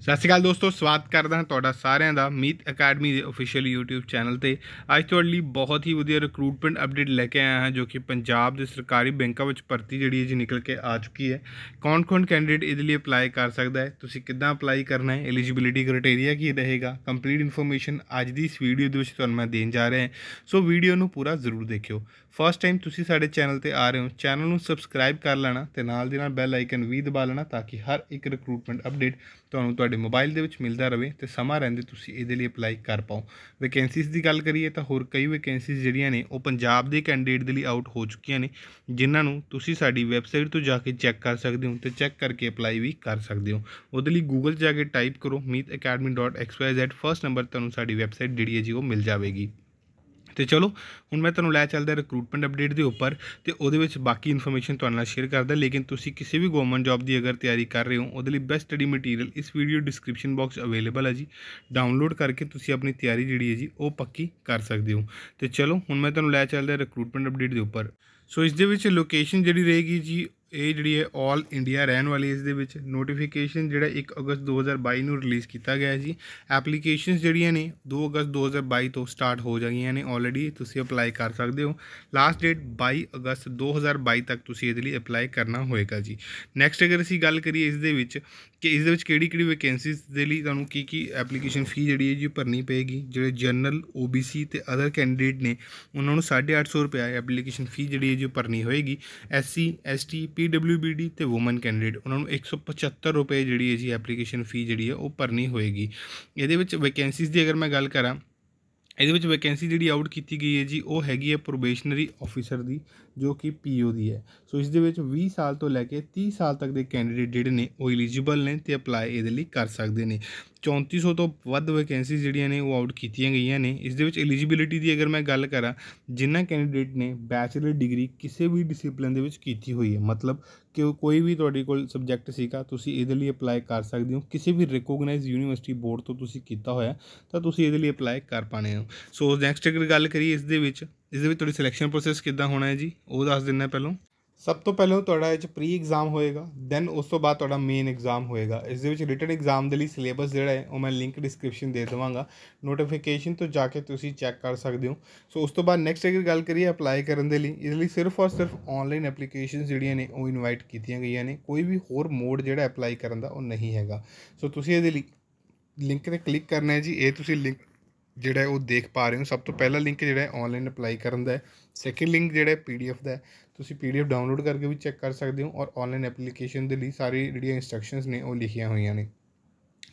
ਸਤਿ ਸ਼੍ਰੀ ਅਕਾਲ ਦੋਸਤੋ ਸਵਾਗਤ ਕਰਦਾ ਹਾਂ ਤੁਹਾਡਾ ਸਾਰਿਆਂ ਦਾ ਮੀਤ ਅਕੈਡਮੀ ਦੇ ਅਫੀਸ਼ੀਅਲ YouTube ਚੈਨਲ ਤੇ ਅੱਜ ਤੁਹਾਡੇ ਲਈ ਬਹੁਤ ਹੀ ਵਧੀਆ ਰਿਕਰੂਟਮੈਂਟ ਅਪਡੇਟ ਲੈ ਕੇ ਆਇਆ ਹਾਂ ਜੋ ਕਿ ਪੰਜਾਬ ਦੇ ਸਰਕਾਰੀ ਬੈਂਕਾਂ ਵਿੱਚ ਭਰਤੀ ਜਿਹੜੀ ਹੈ ਜੀ ਨਿਕਲ ਕੇ ਆ ਚੁੱਕੀ ਹੈ ਕੌਣ-ਕੌਣ ਕੈਂਡੀਡੇਟ ਇਹਦੇ ਲਈ ਅਪਲਾਈ ਕਰ ਸਕਦਾ ਹੈ ਤੁਸੀਂ ਕਿੱਦਾਂ ਅਪਲਾਈ ਕਰਨਾ ਹੈ ਐਲੀਜੀਬਿਲਿਟੀ ਕ੍ਰਾਈਟੇਰੀਆ ਕੀ ਰਹੇਗਾ ਕੰਪਲੀਟ ਇਨਫੋਰਮੇਸ਼ਨ ਅੱਜ ਦੀ ਇਸ ਵੀਡੀਓ ਦੇ ਵਿੱਚ ਤੁਹਾਨੂੰ ਮੈਂ ਦੇਣ ਜਾ ਰਿਹਾ ਹਾਂ ਸੋ ਵੀਡੀਓ ਨੂੰ ਪੂਰਾ ਜ਼ਰੂਰ ਦੇਖਿਓ ਫਸਟ ਟਾਈਮ ਤੁਸੀਂ ਸਾਡੇ ਚੈਨਲ ਤੇ ਆ ਰਹੇ ਹੋ ਚੈਨਲ ਨੂੰ ਸਬਸਕ੍ਰਾਈਬ ਕਰ ਲੈਣਾ ਤੇ ਨਾਲ ਦੀ ਨਾਲ ਬੈਲ ਆਈਕਨ ਵੀ ਦਬਾ ਲੈਣਾ ਤਾਂ ਕਿ ਹਰ ਇੱਕ ਰਿਕਰੂਟਮੈਂਟ ਅਪਡੇਟ ਤੁਹਾਨੂੰ ਤੁਹਾਡੇ ਮੋਬਾਈਲ ਦੇ ਵਿੱਚ ਮਿਲਦਾ ਰਹੇ ਤੇ ਸਮਾਂ ਰਹਿੰਦੇ ਤੁਸੀਂ ਇਹਦੇ ਲਈ ਅਪਲਾਈ ਕਰ ਪਾਓ ਵੈਕੈਂਸੀਜ਼ ਦੀ ਗੱਲ ਕਰੀਏ ਤਾਂ ਹੋਰ ਕਈ ਵੈਕੈਂਸੀਜ਼ ਜਿਹੜੀਆਂ ਨੇ ਉਹ ਪੰਜਾਬ ਦੇ ਕੈਂਡੀਡੇਟ ਦੇ ਲਈ ਆਊਟ ਹੋ ਚੁੱਕੀਆਂ ਨੇ ਜਿਨ੍ਹਾਂ ਨੂੰ ਤੁਸੀਂ ਸਾਡੀ ਵੈਬਸਾਈਟ ਤੋਂ ਜਾ ਕੇ ਚੈੱਕ ਕਰ ਸਕਦੇ ਹੋ ਤੇ ਚੈੱਕ ਕਰਕੇ ਅਪਲਾਈ ਵੀ ਕਰ ਸਕਦੇ ਹੋ ਉਹਦੇ ਲਈ ਗੂਗਲ ਜਾ ਕੇ ਟਾਈਪ ਕਰੋ meetacademy.xyz ਫਰਸਟ ਨੰਬਰ ਤੁਹਾਨੂੰ ਸਾਡੀ ਵੈਬਸਾਈਟ ਜਿਹੜੀ ਹੈ ਜੀ ਉਹ ਮਿਲ ਜਾਵੇਗੀ ਤੇ ਚਲੋ ਹੁਣ ਮੈਂ ਤੁਹਾਨੂੰ ਲੈ ਚੱਲਦਾ ਰਿਕਰੂਟਮੈਂਟ ਅਪਡੇਟ ਦੇ ਉੱਪਰ ਤੇ ਉਹਦੇ ਵਿੱਚ ਬਾਕੀ ਇਨਫੋਰਮੇਸ਼ਨ ਤੁਹਾਨੂੰ ਨਾਲ ਸ਼ੇਅਰ ਕਰਦਾ ਲੇਕਿਨ ਤੁਸੀਂ ਕਿਸੇ ਵੀ ਗਵਰਨਮੈਂਟ ਜੌਬ ਦੀ ਅਗਰ ਤਿਆਰੀ ਕਰ ਰਹੇ ਹੋ ਉਹਦੇ ਲਈ ਬੈਸਟ ਸਟੱਡੀ ਮਟੀਰੀਅਲ ਇਸ ਵੀਡੀਓ ਡਿਸਕ੍ਰਿਪਸ਼ਨ ਬਾਕਸ ਅਵੇਲੇਬਲ ਹੈ ਜੀ ਡਾਊਨਲੋਡ ਕਰਕੇ ਤੁਸੀਂ ਆਪਣੀ ਤਿਆਰੀ ਜਿਹੜੀ ਹੈ ਜੀ ਉਹ ਪੱਕੀ ਕਰ ਸਕਦੇ ਹੋ ਤੇ ਚਲੋ ਹੁਣ ਮੈਂ ਤੁਹਾਨੂੰ ਲੈ ਚੱਲਦਾ ਰਿਕਰੂਟਮੈਂਟ ਅਪਡੇਟ ਦੇ ਉੱਪਰ ਸੋ ਇਸ ਦੇ ਵਿੱਚ ਲੋਕੇਸ਼ਨ ਜਿਹੜੀ ਰਹੇਗੀ ਜੀ ਇਹ ਜਿਹੜੀ ਹੈ 올 ਇੰਡੀਆ ਰਹਿਣ ਵਾਲੀ ਇਸ ਦੇ ਵਿੱਚ ਨੋਟੀਫਿਕੇਸ਼ਨ ਜਿਹੜਾ 1 ਅਗਸਤ 2022 ਨੂੰ ਰਿਲੀਜ਼ ਕੀਤਾ ਗਿਆ ਜੀ ਐਪਲੀਕੇਸ਼ਨਸ ਜਿਹੜੀਆਂ ਨੇ 2 ਅਗਸਤ 2022 ਤੋਂ ਸਟਾਰਟ ਹੋ ਜਾਣੀਆਂ ਨੇ ਆਲਰੇਡੀ ਤੁਸੀਂ ਅਪਲਾਈ ਕਰ ਸਕਦੇ ਹੋ ਲਾਸਟ ਡੇਟ 22 ਅਗਸਤ 2022 ਤੱਕ ਤੁਸੀਂ ਇਹਦੇ ਲਈ ਅਪਲਾਈ ਕਰਨਾ ਹੋਏਗਾ ਜੀ ਨੈਕਸਟ ਅਗਰ ਅਸੀਂ ਗੱਲ ਕਰੀਏ ਇਸ ਦੇ ਵਿੱਚ ਕਿ ਇਸ ਦੇ ਵਿੱਚ ਕਿਹੜੀ ਕਿਹੜੀ ਵੈਕੈਂਸੀਜ਼ ਦੇ ਲਈ ਤੁਹਾਨੂੰ ਕੀ ਕੀ ਐਪਲੀਕੇਸ਼ਨ ਫੀ ਜਿਹੜੀ ਹੈ ਜੀ ਭਰਨੀ ਪਏਗੀ ਜਿਹੜੇ ਜਨਰਲ OBC ਤੇ ਅਦਰ ਕੈਂਡੀਡੇਟ ਨੇ ਉਹਨਾਂ ਨੂੰ 850 ਰੁਪਏ ਐਪਲੀਕੇਸ਼ਨ ਫੀ ਜਿਹੜੀ ਹੈ ਜੀ ਭਰਨੀ ਹੋਏਗੀ SC ST PWBD ਤੇ ਔਮਨ ਕੈਂਡੀਡੇਟ ਉਹਨਾਂ ਨੂੰ 175 ਰੁਪਏ ਜਿਹੜੀ ਹੈ ਜੀ ਐਪਲੀਕੇਸ਼ਨ ਫੀ ਜਿਹੜੀ ਹੈ ਉਹ ਭਰਨੀ ਹੋਏਗੀ ਇਹਦੇ ਵਿੱਚ ਵੈਕੈਂਸੀਜ਼ ਦੀ ਅਗਰ ਮੈਂ ਗੱਲ ਕਰਾਂ ਇਹਦੇ ਵਿੱਚ ਵੈਕੈਂਸੀ ਜਿਹੜੀ ਆਊਟ ਕੀਤੀ ਗਈ ਹੈ ਜੀ ਉਹ ਹੈਗੀ ਹੈ ਪ੍ਰੋਬੇਸ਼ਨਰੀ ਆਫੀਸਰ ਦੀ ਜੋ ਕਿ ਪੀਓ ਦੀ ਹੈ ਸੋ ਇਸ ਦੇ ਵਿੱਚ 20 ਸਾਲ ਤੋਂ ਲੈ ਕੇ 30 ਸਾਲ ਤੱਕ ਦੇ ਕੈਂਡੀਡੇਟ ਜਿਹੜੇ ਨੇ ਉਹ ਐਲੀਜੀਬਲ ਨੇ ਤੇ ਅਪਲਾਈ ਇਹਦੇ ਲਈ ਕਰ ਸਕਦੇ ਨੇ 3400 ਤੋਂ ਵੱਧ ਵੈਕੈਂਸੀ ਜਿਹੜੀਆਂ ਨੇ ਉਹ ਆਊਟ ਕੀਤੀਆਂ ਗਈਆਂ ਨੇ ਇਸ ਦੇ ਵਿੱਚ ਐਲੀਜੀਬਿਲਟੀ ਦੀ ਅਗਰ ਮੈਂ ਗੱਲ ਕਰਾਂ ਜਿਨ੍ਹਾਂ ਕੈਂਡੀਡੇਟ ਨੇ ਬੈਚਲਰ ਡਿਗਰੀ ਕਿਸੇ ਵੀ ਡਿਸਪਲਿਨ ਦੇ ਵਿੱਚ ਕੀਤੀ ਹੋਈ ਹੈ ਮਤਲਬ ਕਿ ਕੋਈ ਵੀ ਤੁਹਾਡੇ ਕੋਲ ਸਬਜੈਕਟ ਸੀਗਾ ਤੁਸੀਂ ਇਹਦੇ ਲਈ ਅਪਲਾਈ ਕਰ ਸਕਦੇ ਹੋ ਕਿਸੇ ਵੀ ਰੈਕੋਗਨਾਈਜ਼ ਯੂਨੀਵਰਸਿਟੀ ਬੋਰਡ ਤੋਂ ਤੁਸੀਂ ਕੀਤਾ ਹੋਇਆ ਤਾਂ ਤੁਸੀਂ ਇਹਦੇ ਲਈ ਅਪਲਾਈ ਕਰ ਪਾਣੇ ਹੋ ਸੋ ਨੈਕਸਟ ਅਗਰ ਗੱਲ ਕਰੀਏ ਇਸ ਦੇ ਵਿੱਚ ਇਸ ਦੇ ਵਿੱਚ ਤੁਹਾਡੀ ਸਿਲੈਕਸ਼ਨ ਪ੍ਰੋਸੈਸ ਕਿੱਦਾਂ ਹੋਣਾ ਹੈ ਜੀ ਉਹ ਦੱਸ ਦਿੰਨਾ ਪਹਿਲਾਂ ਸਭ ਤੋਂ ਪਹਿਲਾਂ ਤੁਹਾਡਾ ਇਹ ਚ ਪ੍ਰੀ ਐਗਜ਼ਾਮ ਹੋਏਗਾ ਦੈਨ ਉਸ ਤੋਂ ਬਾਅਦ ਤੁਹਾਡਾ ਮੇਨ ਐਗਜ਼ਾਮ ਹੋਏਗਾ ਇਸ ਦੇ ਵਿੱਚ ਰਿਟਨ ਐਗਜ਼ਾਮ ਦੇ ਲਈ ਸਿਲੇਬਸ ਜਿਹੜਾ ਹੈ ਉਹ ਮੈਂ ਲਿੰਕ ਡਿਸਕ੍ਰਿਪਸ਼ਨ ਦੇ ਦਵਾਂਗਾ ਨੋਟੀਫਿਕੇਸ਼ਨ ਤੋਂ ਜਾ ਕੇ ਤੁਸੀਂ ਚੈੱਕ ਕਰ ਸਕਦੇ ਹੋ ਸੋ ਉਸ ਤੋਂ ਬਾਅਦ ਨੈਕਸਟ ਅਗਰ ਗੱਲ ਕਰੀਏ ਅਪਲਾਈ ਕਰਨ ਦੇ ਲਈ ਇਸ ਲਈ ਸਿਰਫ ਔਰ ਸਿਰਫ ਆਨਲਾਈਨ ਐਪਲੀਕੇਸ਼ਨਸ ਜਿਹੜੀਆਂ ਨੇ ਉਹ ਇਨਵਾਈਟ ਕੀਤੀਆਂ ਗਈਆਂ ਨੇ ਕੋਈ ਵੀ ਹੋਰ ਮੋਡ ਜਿਹੜਾ ਅਪਲਾਈ ਕਰਨ ਦਾ ਉਹ ਨਹੀਂ ਹੈਗਾ ਸੋ ਤੁਸੀਂ ਇਹਦੇ ਲਈ ਲਿੰਕ ਤੇ ਕਲਿੱਕ ਕਰਨਾ ਹੈ ਜੀ ਇਹ ਤੁਸੀਂ ਲਿੰਕ ਜਿਹੜਾ ਉਹ ਦੇਖ ਪਾ ਰਹੇ ਹੋ ਸਭ ਤੋਂ ਪਹਿਲਾ ਲਿੰਕ ਜਿਹੜਾ ਆਨਲਾਈਨ ਅਪਲਾਈ ਕਰਨ ਦਾ ਹੈ ਸੈਕਿੰਡ ਲਿੰਕ ਜਿਹੜਾ ਪੀਡੀਐਫ ਦਾ ਹੈ ਤੁਸੀਂ ਪੀਡੀਐਫ ਡਾਊਨਲੋਡ ਕਰਕੇ ਵੀ ਚੈੱਕ ਕਰ ਸਕਦੇ ਹੋ ਔਰ ਆਨਲਾਈਨ ਐਪਲੀਕੇਸ਼ਨ ਦੇ ਲਈ ਸਾਰੀ ਜਿਹੜੀਆਂ ਇਨਸਟਰਕਸ਼ਨਸ ਨੇ ਉਹ ਲਿਖੀਆਂ ਹੋਈਆਂ ਨੇ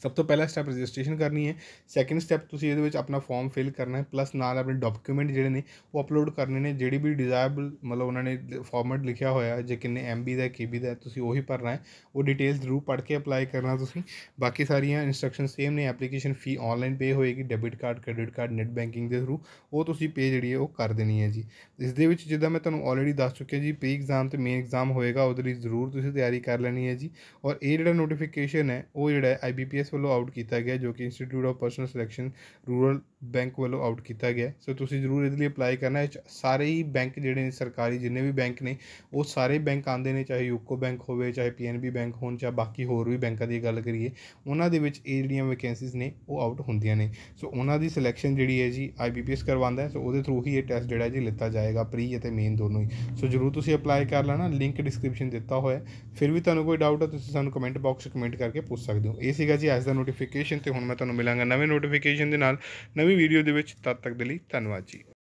ਸਭ ਤੋਂ ਪਹਿਲਾ ਸਟੈਪ ਰਜਿਸਟ੍ਰੇਸ਼ਨ ਕਰਨੀ ਹੈ ਸੈਕੰਡ ਸਟੈਪ ਤੁਸੀਂ ਇਹਦੇ ਵਿੱਚ ਆਪਣਾ ਫਾਰਮ ਫਿਲ ਕਰਨਾ ਹੈ ਪਲੱਸ ਨਾਲ ਆਪਣੇ ਡਾਕੂਮੈਂਟ ਜਿਹੜੇ ਨੇ ਉਹ ਅਪਲੋਡ ਕਰਨੇ ਨੇ ਜਿਹੜੀ ਵੀ ਡਿਜ਼ਾਇਰਬਲ ਮਤਲਬ ਉਹਨਾਂ ਨੇ ਫਾਰਮੈਟ ਲਿਖਿਆ ਹੋਇਆ ਜੇ ਕਿੰਨੇ MB ਦਾ KB ਦਾ ਤੁਸੀਂ ਉਹੀ ਭਰਨਾ ਹੈ ਉਹ ਡਿਟੇਲਸ ਜ਼ਰੂਰ ਪੜ੍ਹ ਕੇ ਅਪਲਾਈ ਕਰਨਾ ਤੁਸੀਂ ਬਾਕੀ ਸਾਰੀਆਂ ਇਨਸਟਰਕਸ਼ਨ ਸੇਮ ਨੇ ਐਪਲੀਕੇਸ਼ਨ ਫੀ ਆਨਲਾਈਨ ਪੇ ਹੋਏਗੀ debit card credit card net banking ਦੇ ਥਰੂ ਉਹ ਤੁਸੀਂ ਪੇ ਜਿਹੜੀ ਹੈ ਉਹ ਕਰ ਦੇਣੀ ਹੈ ਜੀ ਇਸ ਦੇ ਵਿੱਚ ਜਿੱਦਾਂ ਮੈਂ ਤੁਹਾਨੂੰ ਆਲਰੇਡੀ ਦੱਸ ਚੁੱਕਿਆ ਜੀ ਪ੍ਰੀ ਐਗਜ਼ਾਮ ਤੇ ਮੇਨ ਐਗਜ਼ਾਮ ਹੋਏਗਾ ਉਹਦੇ ਲਈ ਜ਼ਰੂਰ ਤੁਸੀਂ ਤਿਆਰੀ ਕਰ ਲੈਣੀ ਹੈ ਜੀ ਔਰ ਇਹ ਜਿਹੜਾ ਨੋਟੀਫਿਕੇਸ਼ਨ ਹੈ ਉਹ ਜਿਹੜਾ ਆਈਬੀਪੀਐਸ ਵੱਲੋਂ ਆਊਟ ਕੀਤਾ ਗਿਆ ਜੋ ਕਿ Institute of Personnel Selection Rural Bank ਵੱਲੋਂ ਆਊਟ ਕੀਤਾ ਗਿਆ ਸੋ ਤੁਸੀਂ ਜ਼ਰੂਰ ਇਹਦੇ ਲਈ ਅਪਲਾਈ ਕਰਨਾ ਸਾਰੇ ਹੀ ਬੈਂਕ ਜਿਹੜੇ ਨੇ ਸਰਕਾਰੀ ਜਿੰਨੇ ਵੀ ਬੈਂਕ ਨੇ ਉਹ ਸਾਰੇ ਬੈਂਕ ਆਂਦੇ ਨੇ ਚਾਹੇ ਯੂਕੋ ਬੈਂਕ ਹੋਵੇ ਚਾਹੇ ਪੀਐਨਬੀ ਬੈਂਕ ਹੋਣ ਚਾਹੇ ਬਾਕੀ ਹੋਰ ਵੀ ਬੈਂਕਾਂ ਦੀ ਗੱਲ ਕਰੀਏ ਉਹਨਾਂ ਦੇ ਵਿੱਚ ਇਹ ਜਿਹੜੀਆਂ ਵੈਕੈਂਸੀਜ਼ ਨੇ ਉਹ ਆਊਟ ਹੁੰਦੀਆਂ ਨੇ ਸੋ ਉਹਨਾਂ ਦੀ ਸਿਲੈਕਸ਼ਨ ਜਿਹੜੀ ਹੈ ਜੀ ਆਈਬੀਪੀਐਸ ਕਰਵਾਉਂਦਾ ਹੈ ਸੋ ਉਹਦੇ ਥਰੂ ਹੀ ਇਹ ਟੈਸਟ ਜਿਹੜਾ ਜੀ ਲਿੱਤਾ ਜਾਏਗਾ ਪ੍ਰੀ ਅਤੇ ਮੇਨ ਦੋਨੋਂ ਹੀ ਸੋ ਜ਼ਰੂਰ ਤੁਸੀਂ ਅਪਲਾਈ ਕਰ ਲੈਣਾ ਲਿੰਕ ਡਿਸਕ੍ਰਿਪਸ਼ਨ ਦਿੱਤਾ ਹੋਇਆ ਫਿਰ ਵੀ ਤੁਹਾਨੂੰ ਕੋਈ ਡਾਊਟ ਹੈ ਤੁਸੀਂ ਸਾਨੂੰ ਕਮੈਂਟ ਬਾਕਸ ਕਮੈਂਟ ਕਰਕੇ ਪੁੱਛ ਸਕਦੇ ਹੋ ਇਹ ਸੀਗਾ ਜੀ ਅੱਜ ਇਸ ਦਾ ਨੋਟੀਫਿਕੇਸ਼ਨ ਤੇ ਹੁਣ ਮੈਂ ਤੁਹਾਨੂੰ ਮਿਲਾਂਗਾ ਨਵੇਂ ਨੋਟੀਫਿਕੇਸ਼ਨ ਦੇ ਨਾਲ ਨਵੀਂ ਵੀਡੀਓ ਦੇ ਵਿੱਚ ਤਦ ਤੱਕ ਦੇ ਲਈ ਧੰਨਵਾਦ ਜੀ